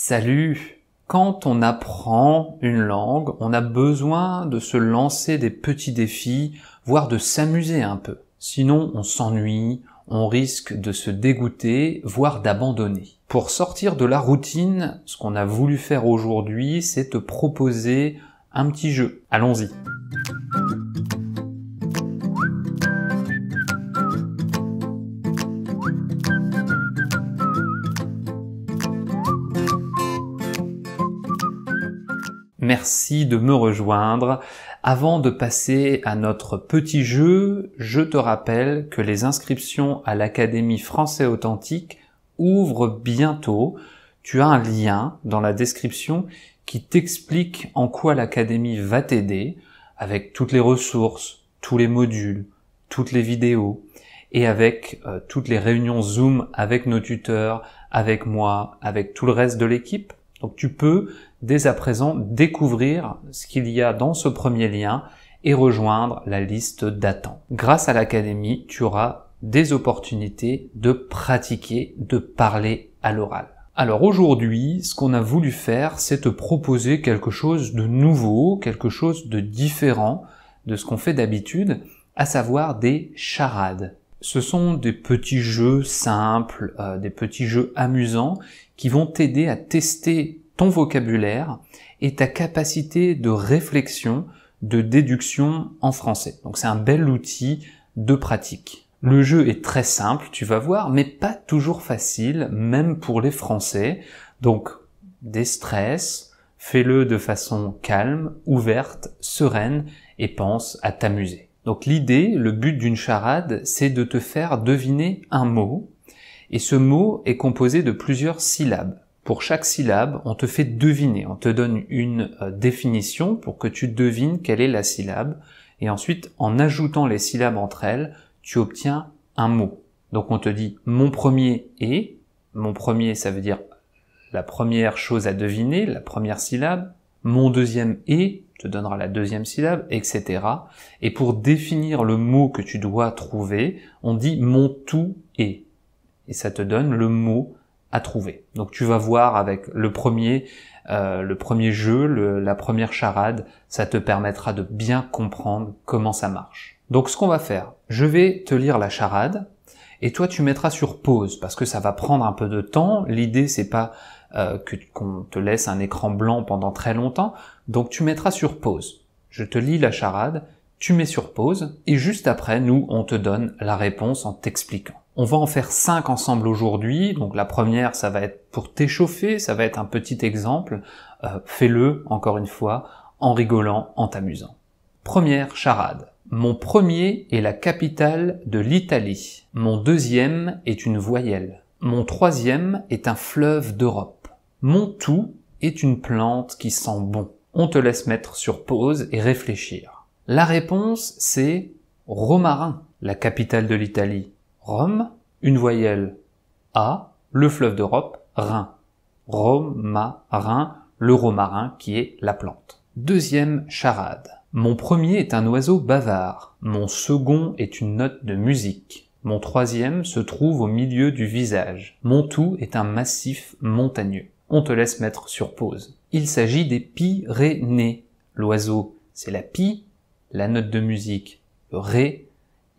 Salut Quand on apprend une langue, on a besoin de se lancer des petits défis, voire de s'amuser un peu. Sinon, on s'ennuie, on risque de se dégoûter, voire d'abandonner. Pour sortir de la routine, ce qu'on a voulu faire aujourd'hui, c'est te proposer un petit jeu. Allons-y. Merci de me rejoindre. Avant de passer à notre petit jeu, je te rappelle que les inscriptions à l'Académie français authentique ouvrent bientôt. Tu as un lien dans la description qui t'explique en quoi l'Académie va t'aider avec toutes les ressources, tous les modules, toutes les vidéos et avec euh, toutes les réunions Zoom avec nos tuteurs, avec moi, avec tout le reste de l'équipe. Donc tu peux dès à présent découvrir ce qu'il y a dans ce premier lien et rejoindre la liste d'attente. Grâce à l'académie, tu auras des opportunités de pratiquer, de parler à l'oral. Alors aujourd'hui, ce qu'on a voulu faire, c'est te proposer quelque chose de nouveau, quelque chose de différent de ce qu'on fait d'habitude, à savoir des charades. Ce sont des petits jeux simples, euh, des petits jeux amusants qui vont t'aider à tester ton vocabulaire et ta capacité de réflexion, de déduction en français. Donc c'est un bel outil de pratique. Le jeu est très simple, tu vas voir, mais pas toujours facile, même pour les Français. Donc, déstresse, fais-le de façon calme, ouverte, sereine et pense à t'amuser. Donc l'idée, le but d'une charade, c'est de te faire deviner un mot, et ce mot est composé de plusieurs syllabes. Pour chaque syllabe, on te fait deviner, on te donne une euh, définition pour que tu devines quelle est la syllabe, et ensuite, en ajoutant les syllabes entre elles, tu obtiens un mot. Donc on te dit mon premier est, mon premier ça veut dire la première chose à deviner, la première syllabe, mon deuxième est te donnera la deuxième syllabe, etc. Et pour définir le mot que tu dois trouver, on dit mon tout est. Et ça te donne le mot à trouver. Donc tu vas voir avec le premier, euh, le premier jeu, la première charade, ça te permettra de bien comprendre comment ça marche. Donc ce qu'on va faire, je vais te lire la charade et toi tu mettras sur pause parce que ça va prendre un peu de temps. L'idée c'est pas euh, que qu'on te laisse un écran blanc pendant très longtemps, donc tu mettras sur pause. Je te lis la charade, tu mets sur pause et juste après nous on te donne la réponse en t'expliquant. On va en faire cinq ensemble aujourd'hui. Donc la première, ça va être pour t'échauffer, ça va être un petit exemple. Euh, fais-le, encore une fois, en rigolant, en t'amusant. Première charade. Mon premier est la capitale de l'Italie. Mon deuxième est une voyelle. Mon troisième est un fleuve d'Europe. Mon tout est une plante qui sent bon. On te laisse mettre sur pause et réfléchir. La réponse, c'est Romarin, la capitale de l'Italie. Rome, une voyelle A, le fleuve d'Europe, Rhin. Rhin, le romarin qui est la plante. Deuxième charade. Mon premier est un oiseau bavard. Mon second est une note de musique. Mon troisième se trouve au milieu du visage. Mon tout est un massif montagneux. On te laisse mettre sur pause. Il s'agit des Pyrénées. L'oiseau, c'est la pie, la note de musique, ré,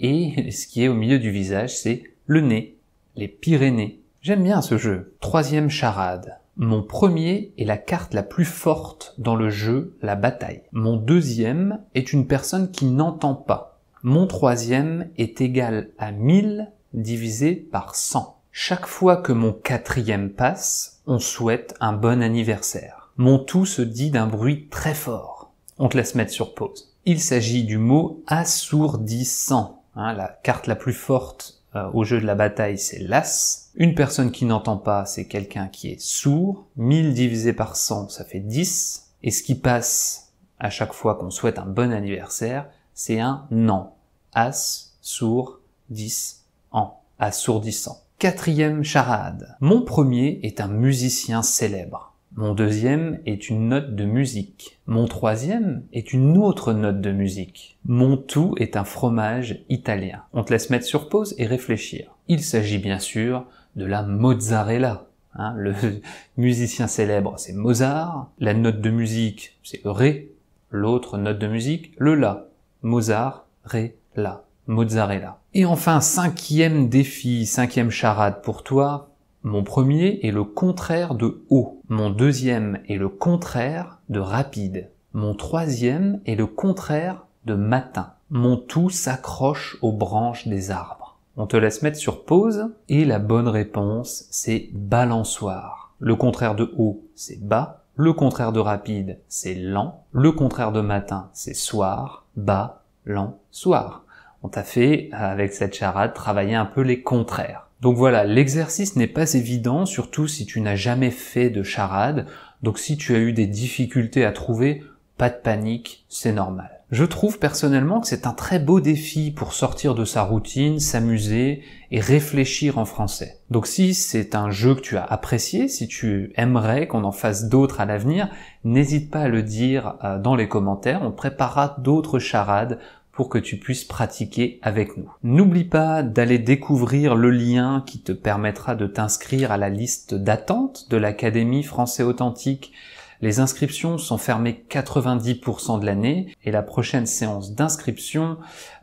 et ce qui est au milieu du visage, c'est le nez, les Pyrénées. J'aime bien ce jeu. Troisième charade. Mon premier est la carte la plus forte dans le jeu, la bataille. Mon deuxième est une personne qui n'entend pas. Mon troisième est égal à 1000 divisé par 100. Chaque fois que mon quatrième passe, on souhaite un bon anniversaire. Mon tout se dit d'un bruit très fort. On te laisse mettre sur pause. Il s'agit du mot assourdissant. Hein, la carte la plus forte euh, au jeu de la bataille, c'est l'As. Une personne qui n'entend pas, c'est quelqu'un qui est sourd. 1000 divisé par 100, ça fait 10. Et ce qui passe à chaque fois qu'on souhaite un bon anniversaire, c'est un an. As, sourd, 10, an. Assourdissant. Quatrième charade. Mon premier est un musicien célèbre. Mon deuxième est une note de musique. Mon troisième est une autre note de musique. Mon tout est un fromage italien. On te laisse mettre sur pause et réfléchir. Il s'agit bien sûr de la mozzarella. Hein. le musicien célèbre, c'est Mozart. La note de musique, c'est Ré. L'autre note de musique, le La. Mozart, Ré, La. Mozzarella. Et enfin, cinquième défi, cinquième charade pour toi, mon premier est le contraire de haut. Mon deuxième est le contraire de rapide. Mon troisième est le contraire de matin. Mon tout s'accroche aux branches des arbres. On te laisse mettre sur pause et la bonne réponse c'est balançoire. Le contraire de haut c'est bas. Le contraire de rapide c'est lent. Le contraire de matin c'est soir. Bas, lent, soir. On t'a fait avec cette charade travailler un peu les contraires. Donc voilà, l'exercice n'est pas évident, surtout si tu n'as jamais fait de charade. Donc si tu as eu des difficultés à trouver, pas de panique, c'est normal. Je trouve personnellement que c'est un très beau défi pour sortir de sa routine, s'amuser et réfléchir en français. Donc si c'est un jeu que tu as apprécié, si tu aimerais qu'on en fasse d'autres à l'avenir, n'hésite pas à le dire euh, dans les commentaires, on préparera d'autres charades pour que tu puisses pratiquer avec nous. N'oublie pas d'aller découvrir le lien qui te permettra de t'inscrire à la liste d'attente de l'Académie français authentique les inscriptions sont fermées 90% de l'année et la prochaine séance d'inscription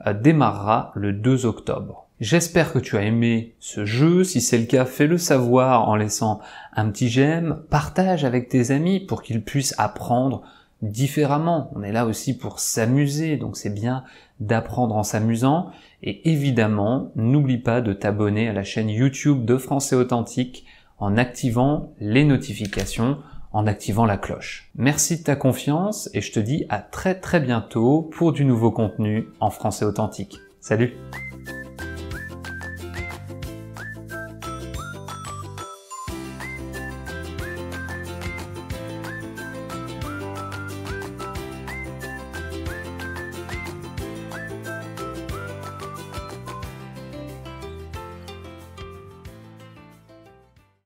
euh, démarrera le 2 octobre. J'espère que tu as aimé ce jeu. Si c'est le cas, fais-le savoir en laissant un petit j'aime. Partage avec tes amis pour qu'ils puissent apprendre différemment. On est là aussi pour s'amuser, donc c'est bien d'apprendre en s'amusant. Et évidemment, n'oublie pas de t'abonner à la chaîne YouTube de Français Authentique en activant les notifications, en activant la cloche. Merci de ta confiance et je te dis à très très bientôt pour du nouveau contenu en Français Authentique. Salut